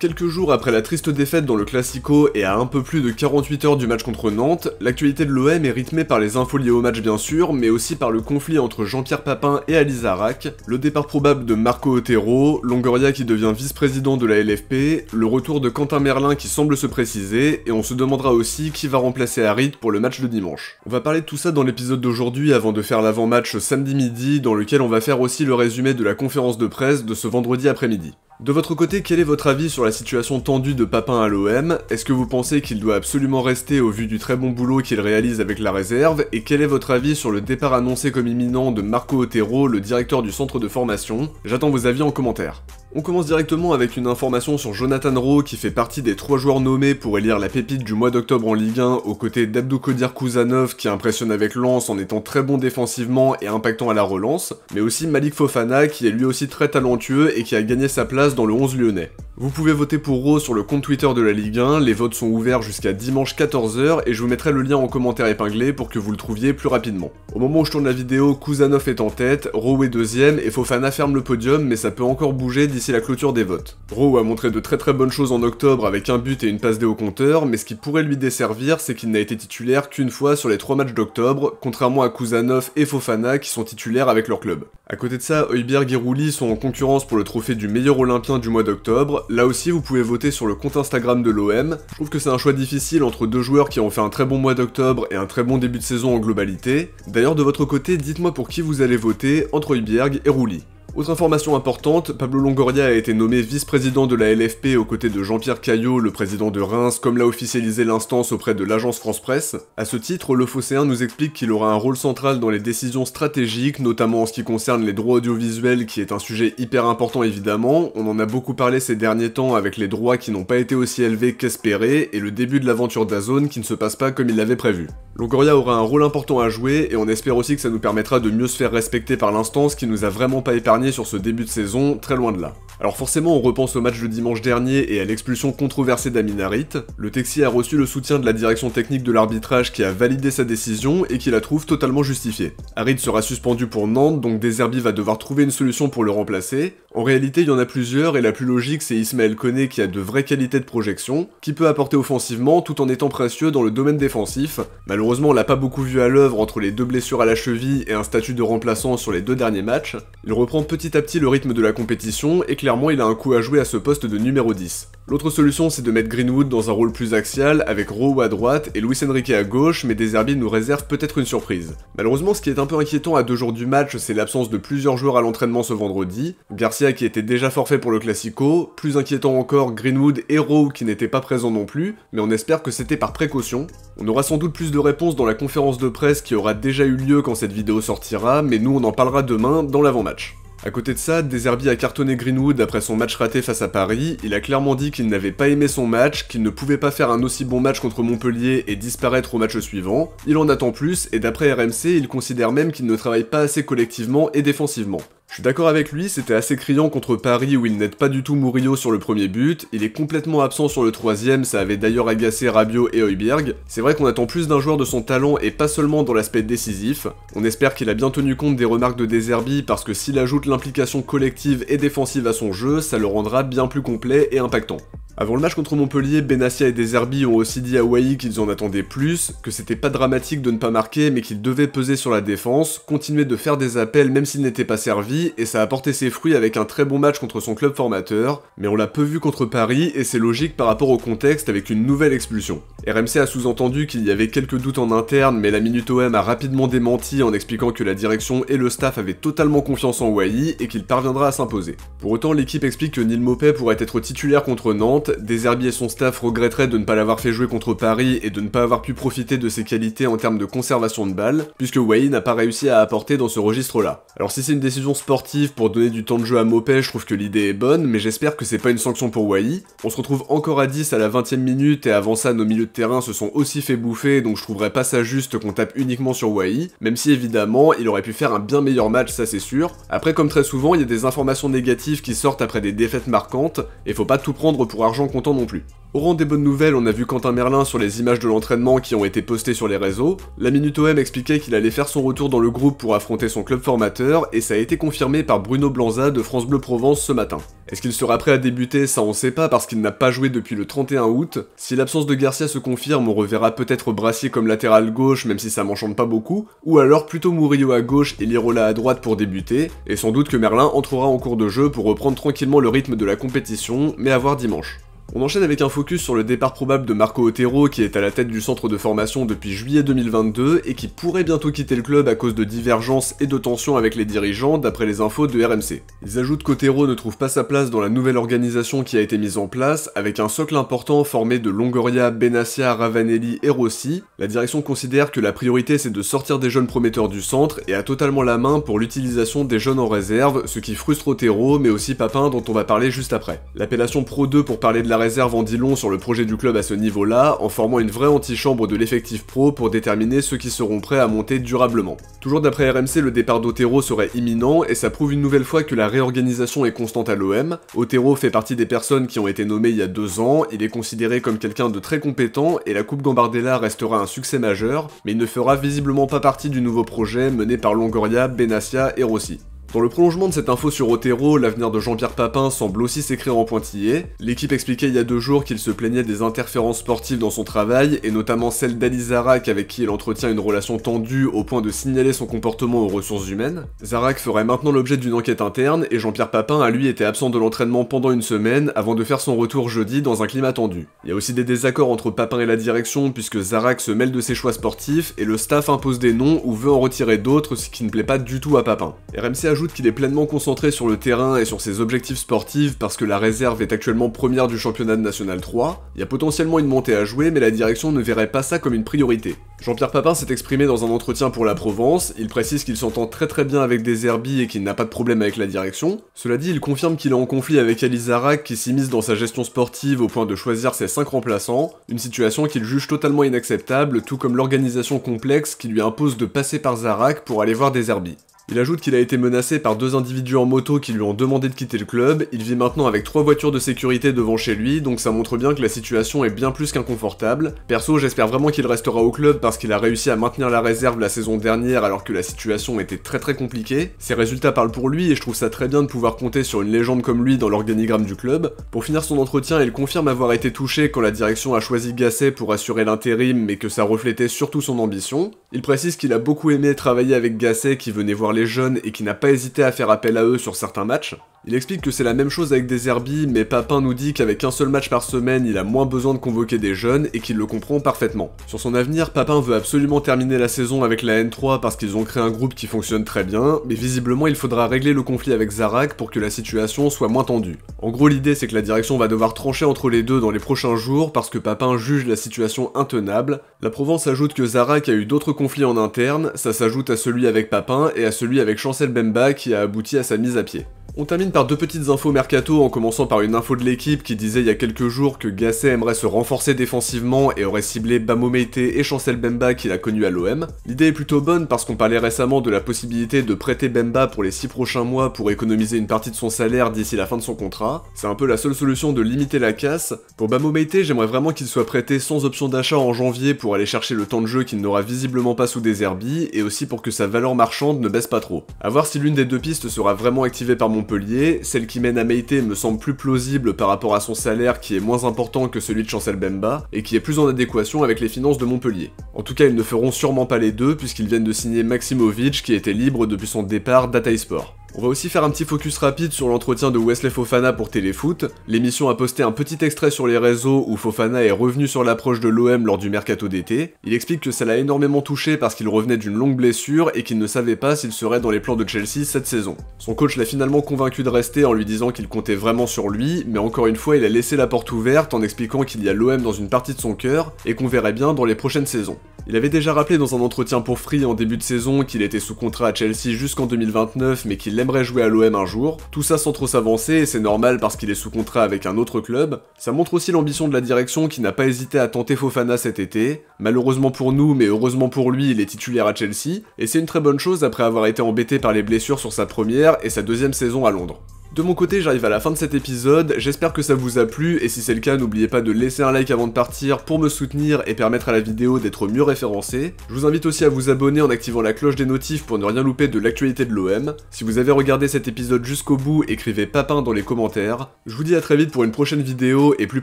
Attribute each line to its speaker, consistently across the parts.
Speaker 1: Quelques jours après la triste défaite dans le Classico et à un peu plus de 48 heures du match contre Nantes, l'actualité de l'OM est rythmée par les infos liées au match bien sûr, mais aussi par le conflit entre Jean-Pierre Papin et Alice Arac, le départ probable de Marco Otero, Longoria qui devient vice-président de la LFP, le retour de Quentin Merlin qui semble se préciser, et on se demandera aussi qui va remplacer Harit pour le match de dimanche. On va parler de tout ça dans l'épisode d'aujourd'hui avant de faire l'avant-match samedi midi, dans lequel on va faire aussi le résumé de la conférence de presse de ce vendredi après-midi. De votre côté, quel est votre avis sur la situation tendue de Papin à l'OM Est-ce que vous pensez qu'il doit absolument rester au vu du très bon boulot qu'il réalise avec la réserve Et quel est votre avis sur le départ annoncé comme imminent de Marco Otero, le directeur du centre de formation J'attends vos avis en commentaire. On commence directement avec une information sur Jonathan Rowe qui fait partie des trois joueurs nommés pour élire la pépite du mois d'octobre en Ligue 1 aux côtés d'Abdoukodir Kouzanov qui impressionne avec lance en étant très bon défensivement et impactant à la relance, mais aussi Malik Fofana qui est lui aussi très talentueux et qui a gagné sa place dans le 11 lyonnais. Vous pouvez voter pour Rowe sur le compte Twitter de la Ligue 1, les votes sont ouverts jusqu'à dimanche 14h et je vous mettrai le lien en commentaire épinglé pour que vous le trouviez plus rapidement. Au moment où je tourne la vidéo, Kuzanov est en tête, Rowe est deuxième et Fofana ferme le podium mais ça peut encore bouger d'ici la clôture des votes. Rowe a montré de très très bonnes choses en octobre avec un but et une passe des hauts compteur, mais ce qui pourrait lui desservir c'est qu'il n'a été titulaire qu'une fois sur les trois matchs d'octobre, contrairement à Kuzanov et Fofana qui sont titulaires avec leur club. À côté de ça, Heuberg et Rouli sont en concurrence pour le trophée du meilleur olympien du mois d'octobre. Là aussi, vous pouvez voter sur le compte Instagram de l'OM. Je trouve que c'est un choix difficile entre deux joueurs qui ont fait un très bon mois d'octobre et un très bon début de saison en globalité. D'ailleurs, de votre côté, dites-moi pour qui vous allez voter entre Heuberg et Rouli. Autre information importante, Pablo Longoria a été nommé vice-président de la LFP aux côtés de Jean-Pierre Caillot, le président de Reims, comme l'a officialisé l'instance auprès de l'agence France-Presse. À ce titre, le Fosséen nous explique qu'il aura un rôle central dans les décisions stratégiques, notamment en ce qui concerne les droits audiovisuels, qui est un sujet hyper important évidemment. On en a beaucoup parlé ces derniers temps avec les droits qui n'ont pas été aussi élevés qu'espérés, et le début de l'aventure d'Azone qui ne se passe pas comme il l'avait prévu. Longoria aura un rôle important à jouer et on espère aussi que ça nous permettra de mieux se faire respecter par l'instance qui nous a vraiment pas épargné sur ce début de saison, très loin de là. Alors forcément on repense au match de dimanche dernier et à l'expulsion controversée d'Aminarit, le Texi a reçu le soutien de la direction technique de l'arbitrage qui a validé sa décision et qui la trouve totalement justifiée. Harit sera suspendu pour Nantes donc Deserbi va devoir trouver une solution pour le remplacer, en réalité, il y en a plusieurs et la plus logique, c'est Ismaël Kone qui a de vraies qualités de projection, qui peut apporter offensivement tout en étant précieux dans le domaine défensif. Malheureusement, Heureusement on l'a pas beaucoup vu à l'œuvre entre les deux blessures à la cheville et un statut de remplaçant sur les deux derniers matchs. Il reprend petit à petit le rythme de la compétition et clairement il a un coup à jouer à ce poste de numéro 10. L'autre solution, c'est de mettre Greenwood dans un rôle plus axial, avec Rowe à droite et Luis Enrique à gauche, mais Deserbi nous réserve peut-être une surprise. Malheureusement, ce qui est un peu inquiétant à deux jours du match, c'est l'absence de plusieurs joueurs à l'entraînement ce vendredi. Garcia qui était déjà forfait pour le Classico, plus inquiétant encore Greenwood et Rowe qui n'étaient pas présents non plus, mais on espère que c'était par précaution. On aura sans doute plus de réponses dans la conférence de presse qui aura déjà eu lieu quand cette vidéo sortira, mais nous on en parlera demain dans l'avant-match. À côté de ça, Deserbi a cartonné Greenwood après son match raté face à Paris, il a clairement dit qu'il n'avait pas aimé son match, qu'il ne pouvait pas faire un aussi bon match contre Montpellier et disparaître au match suivant, il en attend plus et d'après RMC, il considère même qu'il ne travaille pas assez collectivement et défensivement. Je suis d'accord avec lui, c'était assez criant contre Paris où il n'aide pas du tout Murillo sur le premier but, il est complètement absent sur le troisième, ça avait d'ailleurs agacé Rabiot et Heuberg. C'est vrai qu'on attend plus d'un joueur de son talent et pas seulement dans l'aspect décisif. On espère qu'il a bien tenu compte des remarques de Deserbi parce que s'il ajoute l'implication collective et défensive à son jeu, ça le rendra bien plus complet et impactant. Avant le match contre Montpellier, Benassia et Deserbi ont aussi dit à Wai qu'ils en attendaient plus, que c'était pas dramatique de ne pas marquer mais qu'ils devaient peser sur la défense, continuer de faire des appels même s'ils n'étaient pas servis, et ça a porté ses fruits avec un très bon match contre son club formateur, mais on l'a peu vu contre Paris et c'est logique par rapport au contexte avec une nouvelle expulsion. RMC a sous-entendu qu'il y avait quelques doutes en interne mais la Minute OM a rapidement démenti en expliquant que la direction et le staff avaient totalement confiance en Wai et qu'il parviendra à s'imposer. Pour autant l'équipe explique que Neil Mopé pourrait être titulaire contre Nantes des herbiers et son staff regretteraient de ne pas l'avoir fait jouer contre Paris et de ne pas avoir pu profiter de ses qualités en termes de conservation de balle, puisque Wayne n'a pas réussi à apporter dans ce registre-là. Alors si c'est une décision sportive pour donner du temps de jeu à Mopé, je trouve que l'idée est bonne, mais j'espère que c'est pas une sanction pour Wai. On se retrouve encore à 10 à la 20 e minute, et avant ça, nos milieux de terrain se sont aussi fait bouffer, donc je trouverais pas ça juste qu'on tape uniquement sur Wai, même si évidemment, il aurait pu faire un bien meilleur match, ça c'est sûr. Après, comme très souvent, il y a des informations négatives qui sortent après des défaites marquantes, et faut pas tout prendre pour argent l'argent non plus. Au rang des bonnes nouvelles, on a vu Quentin Merlin sur les images de l'entraînement qui ont été postées sur les réseaux. La Minute OM expliquait qu'il allait faire son retour dans le groupe pour affronter son club formateur, et ça a été confirmé par Bruno Blanza de France Bleu Provence ce matin. Est-ce qu'il sera prêt à débuter Ça on sait pas parce qu'il n'a pas joué depuis le 31 août. Si l'absence de Garcia se confirme, on reverra peut-être Brassier comme latéral gauche, même si ça m'enchante pas beaucoup, ou alors plutôt Murillo à gauche et Lirola à droite pour débuter, et sans doute que Merlin entrera en cours de jeu pour reprendre tranquillement le rythme de la compétition, mais à voir dimanche. On enchaîne avec un focus sur le départ probable de Marco Otero qui est à la tête du centre de formation depuis juillet 2022 et qui pourrait bientôt quitter le club à cause de divergences et de tensions avec les dirigeants d'après les infos de RMC. Ils ajoutent qu'Otero ne trouve pas sa place dans la nouvelle organisation qui a été mise en place avec un socle important formé de Longoria, Benassia, Ravanelli et Rossi. La direction considère que la priorité c'est de sortir des jeunes prometteurs du centre et a totalement la main pour l'utilisation des jeunes en réserve, ce qui frustre Otero mais aussi Papin dont on va parler juste après. L'appellation Pro 2 pour parler de la réserve en dit long sur le projet du club à ce niveau-là, en formant une vraie antichambre de l'effectif pro pour déterminer ceux qui seront prêts à monter durablement. Toujours d'après RMC, le départ d'Otero serait imminent, et ça prouve une nouvelle fois que la réorganisation est constante à l'OM. Otero fait partie des personnes qui ont été nommées il y a deux ans, il est considéré comme quelqu'un de très compétent, et la Coupe Gambardella restera un succès majeur, mais il ne fera visiblement pas partie du nouveau projet mené par Longoria, Benassia et Rossi. Dans le prolongement de cette info sur Otero, l'avenir de Jean-Pierre Papin semble aussi s'écrire en pointillé. L'équipe expliquait il y a deux jours qu'il se plaignait des interférences sportives dans son travail, et notamment celle d'Ali Zarak avec qui elle entretient une relation tendue au point de signaler son comportement aux ressources humaines. Zarak ferait maintenant l'objet d'une enquête interne, et Jean-Pierre Papin a lui été absent de l'entraînement pendant une semaine avant de faire son retour jeudi dans un climat tendu. Il y a aussi des désaccords entre Papin et la direction puisque Zarak se mêle de ses choix sportifs et le staff impose des noms ou veut en retirer d'autres, ce qui ne plaît pas du tout à Papin. RMC a ajoute qu'il est pleinement concentré sur le terrain et sur ses objectifs sportifs parce que la réserve est actuellement première du championnat de National 3. Il y a potentiellement une montée à jouer, mais la direction ne verrait pas ça comme une priorité. Jean-Pierre Papin s'est exprimé dans un entretien pour la Provence, il précise qu'il s'entend très très bien avec des Deserbi et qu'il n'a pas de problème avec la direction. Cela dit, il confirme qu'il est en conflit avec Zarak qui s'immisce dans sa gestion sportive au point de choisir ses 5 remplaçants, une situation qu'il juge totalement inacceptable, tout comme l'organisation complexe qui lui impose de passer par Zarak pour aller voir des Deserbi. Il ajoute qu'il a été menacé par deux individus en moto qui lui ont demandé de quitter le club, il vit maintenant avec trois voitures de sécurité devant chez lui, donc ça montre bien que la situation est bien plus qu'inconfortable. Perso, j'espère vraiment qu'il restera au club parce qu'il a réussi à maintenir la réserve la saison dernière alors que la situation était très très compliquée. Ses résultats parlent pour lui et je trouve ça très bien de pouvoir compter sur une légende comme lui dans l'organigramme du club. Pour finir son entretien, il confirme avoir été touché quand la direction a choisi Gasset pour assurer l'intérim mais que ça reflétait surtout son ambition. Il précise qu'il a beaucoup aimé travailler avec Gasset qui venait voir les jeunes et qui n'a pas hésité à faire appel à eux sur certains matchs. Il explique que c'est la même chose avec des herbies, mais Papin nous dit qu'avec un seul match par semaine, il a moins besoin de convoquer des jeunes et qu'il le comprend parfaitement. Sur son avenir, Papin veut absolument terminer la saison avec la N3 parce qu'ils ont créé un groupe qui fonctionne très bien, mais visiblement il faudra régler le conflit avec Zarak pour que la situation soit moins tendue. En gros, l'idée c'est que la direction va devoir trancher entre les deux dans les prochains jours parce que Papin juge la situation intenable. La Provence ajoute que Zarak a eu d'autres conflits en interne, ça s'ajoute à celui avec Papin et à celui avec Chancel Bemba qui a abouti à sa mise à pied. On termine par deux petites infos mercato en commençant par une info de l'équipe qui disait il y a quelques jours que Gasset aimerait se renforcer défensivement et aurait ciblé Bamomeite et Chancel Bemba qu'il a connu à l'OM. L'idée est plutôt bonne parce qu'on parlait récemment de la possibilité de prêter Bemba pour les 6 prochains mois pour économiser une partie de son salaire d'ici la fin de son contrat. C'est un peu la seule solution de limiter la casse. Pour Bamomeite, j'aimerais vraiment qu'il soit prêté sans option d'achat en janvier pour aller chercher le temps de jeu qu'il n'aura visiblement pas sous des herbies et aussi pour que sa valeur marchande ne baisse pas trop. A voir si l'une des deux pistes sera vraiment activée par mon Montpellier, celle qui mène à Meite me semble plus plausible par rapport à son salaire qui est moins important que celui de Chancel Bemba, et qui est plus en adéquation avec les finances de Montpellier. En tout cas, ils ne feront sûrement pas les deux, puisqu'ils viennent de signer Maximovic qui était libre depuis son départ d'Ataïsport. On va aussi faire un petit focus rapide sur l'entretien de Wesley Fofana pour Téléfoot. L'émission a posté un petit extrait sur les réseaux où Fofana est revenu sur l'approche de l'OM lors du mercato d'été. Il explique que ça l'a énormément touché parce qu'il revenait d'une longue blessure et qu'il ne savait pas s'il serait dans les plans de Chelsea cette saison. Son coach l'a finalement convaincu de rester en lui disant qu'il comptait vraiment sur lui, mais encore une fois il a laissé la porte ouverte en expliquant qu'il y a l'OM dans une partie de son cœur et qu'on verrait bien dans les prochaines saisons. Il avait déjà rappelé dans un entretien pour Free en début de saison qu'il était sous contrat à Chelsea jusqu'en 2029 mais qu'il aimerait jouer à l'OM un jour. Tout ça sans trop s'avancer et c'est normal parce qu'il est sous contrat avec un autre club. Ça montre aussi l'ambition de la direction qui n'a pas hésité à tenter Fofana cet été. Malheureusement pour nous mais heureusement pour lui il est titulaire à Chelsea et c'est une très bonne chose après avoir été embêté par les blessures sur sa première et sa deuxième saison à Londres. De mon côté, j'arrive à la fin de cet épisode, j'espère que ça vous a plu, et si c'est le cas, n'oubliez pas de laisser un like avant de partir pour me soutenir et permettre à la vidéo d'être mieux référencée. Je vous invite aussi à vous abonner en activant la cloche des notifs pour ne rien louper de l'actualité de l'OM. Si vous avez regardé cet épisode jusqu'au bout, écrivez papin dans les commentaires. Je vous dis à très vite pour une prochaine vidéo, et plus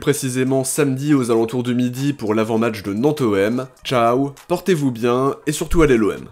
Speaker 1: précisément samedi aux alentours du midi pour l'avant-match de Nantes-OM. Ciao, portez-vous bien, et surtout allez l'OM.